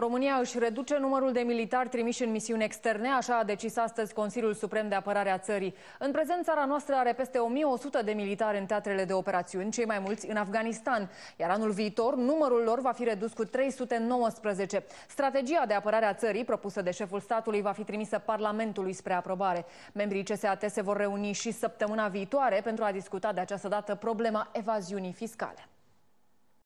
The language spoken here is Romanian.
România își reduce numărul de militari trimiși în misiuni externe, așa a decis astăzi Consiliul Suprem de Apărare a țării. În prezent, țara noastră are peste 1100 de militari în teatrele de operațiuni, cei mai mulți în Afganistan, iar anul viitor numărul lor va fi redus cu 319. Strategia de apărare a țării, propusă de șeful statului, va fi trimisă Parlamentului spre aprobare. Membrii CSAT se vor reuni și săptămâna viitoare pentru a discuta de această dată problema evaziunii fiscale.